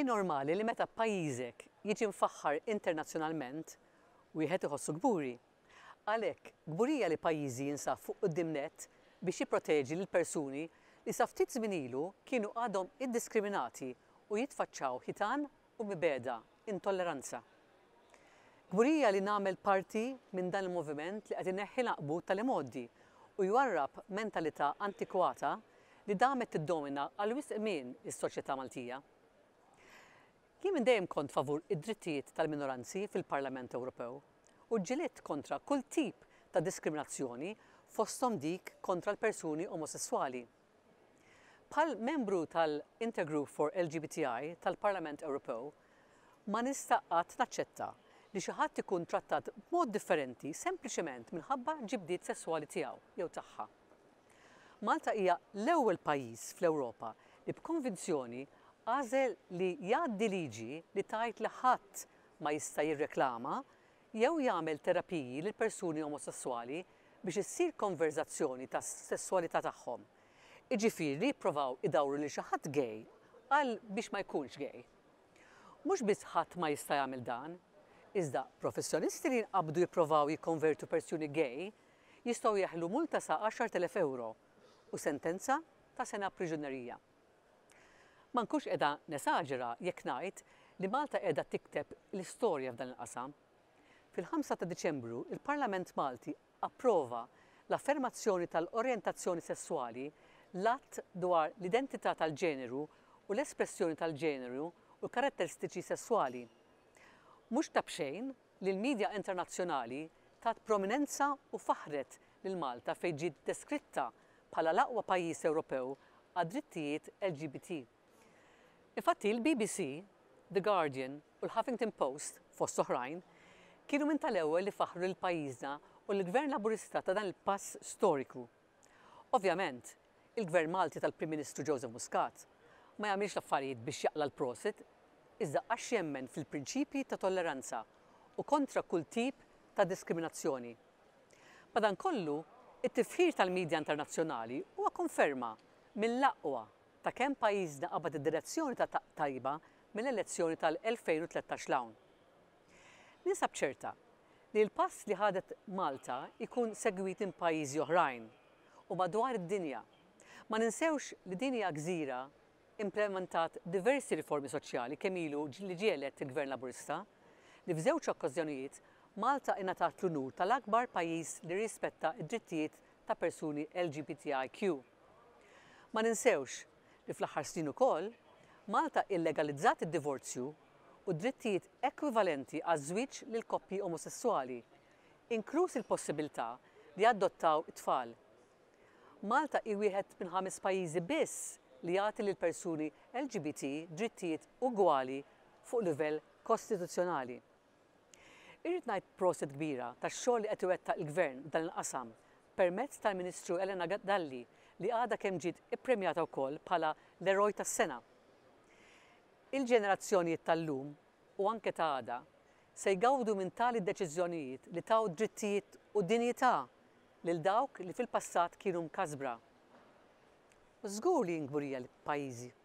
normali li meta pajjiżek jiġi mfaħħar internazzjonalment wieħed iħossu gburi. Għalhekk gburija li pajjiżi jinsab fuq id-dimnet biex jipproteġi l persuni li sa ftit żmien ilu kienu għadhom iddiskriminati u jitfaċċaw hitan u mibeda intolleranza. Gburija li nagħmel parti minn dan il-moviment li qed neħi laqbu tal-imoddi u jwarrab mentalità antikwata li damet tiddomina għal wis min is-soċjetà Maltija. Jien minn dejjem kont favur id-drittijiet tal-minoranzi fil-Parlament Ewropew u ġiliet kontra kull tip ta' diskriminazzjoni fostom dik kontra l-persuni omosessuali. Pal membru tal-Intergroup for LGBTI tal-Parlament Ewropew, ma nistaqat naċċetta li xi ħadd ikun trattat b'mod differenti sempliċement minħabba ġibdiet sesswali tiegħu jew tagħha. Malta hija l-ewwel pajjiż fl-Ewropa li b'konvinzjoni għażel li jgħaddi liġi li tajt li ħadd ma jista' jirreklama jew jagħmel terapiji lil persuni omosessuali biex issir konverzazzjoni tas sessualità tagħhom. Iġifieri jippruvaw idawru li xi ħadd gej għal biex ma jkunx gej. Mhux biss ħadd ma jista' jagħmel dan, iżda professjonisti li nqabdu jippruvaw jikkonvertu persuni gej jistgħu jeħlu multa sa' 10,000 euro u sentenza ta' sena priġunerija. Ma edha qiegħda nesaġira jekk ngħid li Malta qiegħda tikteb l-istorja f'dan il-qasam. Fil-5 ta' Diċembru, il-Parlament Malti approva l-affermazzjoni tal-orientazzjoni sessuali l-att dwar l-identità tal-ġeneru u l-espressjoni tal-ġeneru u karatteristiċi sessuali. Mhux tabxejn li l-medja internazzjonali tat prominenza u faħret lil Malta fejn ġiet deskritta bħala l-aqwa pajjiż Ewropew għad drittijiet LGBT. Infatti il-BBC, The Guardian u l-Huffington Post fost oħrajn kienu minn tal-ewwel li faħru l-pajjiżna u l-Gvern Laburista ta' dan il-pass storiku. Ovvjament, il-Gvern Malti tal-Prim Ministru Joseph Muscat ma jagħmilx l-affarijiet biex jaqla l-prosit, iżda għax jemmen fil-prinċipji ta' tolleranza u kontra kull tip ta' diskriminazzjoni. Madankollu, it-tifħir tal-medja internazzjonali huwa konferma mill laqwa ta' kemm pajjiżna qabad id-direzzjoni ta' tajba mill-elezzjoni tal-2013 lawn. Ninsab ċerta li l-pass li ħadet Malta ikun segwit in pajjiżi oħrajn u madwar id-dinja. Ma ninsewx li dinja gżira implementat diversi riformi soċjali kemm ilu li ġielet il-Gvern Laburista li f'żewġ okkażjonijiet Malta ingħatat l-unur tal-akbar pajjiż li rispetta id-drittijiet ta' persuni LGBTIQ. Ma ninsewx li fl-aħħar snin ukoll Malta illegalizzat id-divorzju u drittijiet ekwivalenti għaż-żwieġ lil koppji omosessuali, inkluż il-possibilità li adottaw it-tfal. Malta i wieħed minn ħames pajjiżi biss li jagħti lil persuni LGBT drittijiet ugwali fuq livell kostituzzjonali. Irrid ngħid proset kbira tax-xogħol li qed iwettaq il-Gvern dan il-qasam permezz tal-Ministru Elena Gaddalli li għada kemm ġiet ippremjata wkoll bħala l-eroj tas-sena. Il-ġenerazzjonijiet tal-lum u anke ta' għada se jgawdu minn tali deċiżjonijiet li taw drittijiet u dinjità lil dawk li fil-passat kienu mkasbra. Żgur li jingburija l-pajjiżi